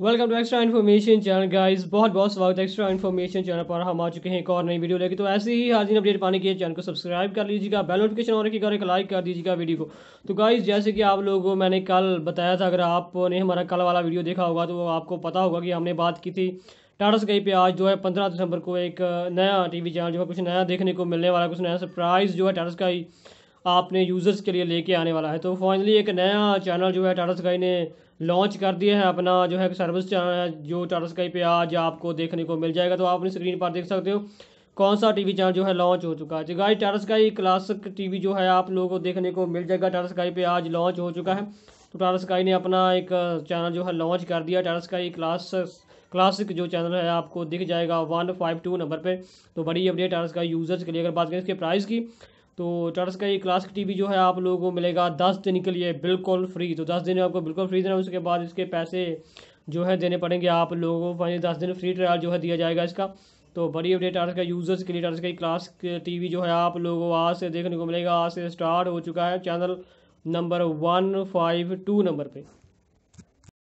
welcome to extra information channel guys बहुत बहुत स्वागत है एक्स्ट्रा इन्फॉर्मेशन चैनल पर हम आ चुके हैं एक और नई वीडियो लेके तो ऐसे ही हाजिर अपडेट पाने के लिए चैनल को सब्सक्राइब कर लीजिएगा बेल नोटिफिकेशन और रखिएगा और एक लाइक कर दीजिएगा वीडियो को तो गाइस जैसे कि आप लोगों को मैंने कल बताया था अगर आपने हमारा कल वाला वीडियो देखा होगा तो आपको पता होगा कि हमने बात की थी टाटा स्काई पे आज जो है पंद्रह दिसंबर को एक नया टी चैनल जो है कुछ नया देखने को मिलने वाला कुछ नया सरप्राइज़ जो है टाटा स्काई आपने यूज़र्स के लिए लेके आने वाला है तो फाइनली एक नया चैनल जो है टाटा स्काई ने लॉन्च कर दिया है अपना जो है सर्विस चैनल है जो टाटा स्काई पे आज आपको देखने को मिल जाएगा तो आप अपनी स्क्रीन पर देख सकते हो कौन सा टीवी चैनल जो है लॉन्च हो चुका है जगह टाटा स्काई क्लासिक टीवी जो है आप लोगों को देखने को मिल जाएगा टाटा स्काई पे आज लॉन्च हो चुका है तो टाटा स्काई ने अपना एक चैनल जो है लॉन्च कर दिया टाटा स्काई क्लास क्लासिक जो चैनल है आपको दिख जाएगा वन फाइव टू नंबर पे तो बड़ी अपडेट टाटा स्काई यूज़र्स के लिए अगर बात करें इसके प्राइस की तो टाटस का ये क्लासिक टीवी जो है आप लोगों को मिलेगा दस दिन के लिए बिल्कुल फ्री तो दस दिन आपको बिल्कुल फ्री देना उसके बाद इसके पैसे जो है देने पड़ेंगे आप लोगों को फाइनली दस दिन फ्री ट्रायल जो है दिया जाएगा इसका तो बड़ी अपडेट टाटा का यूज़र्स के लिए टाटा का क्लास वी जो है आप लोगों को आज से देखने को मिलेगा आज से स्टार्ट हो चुका है channel number one five two number पर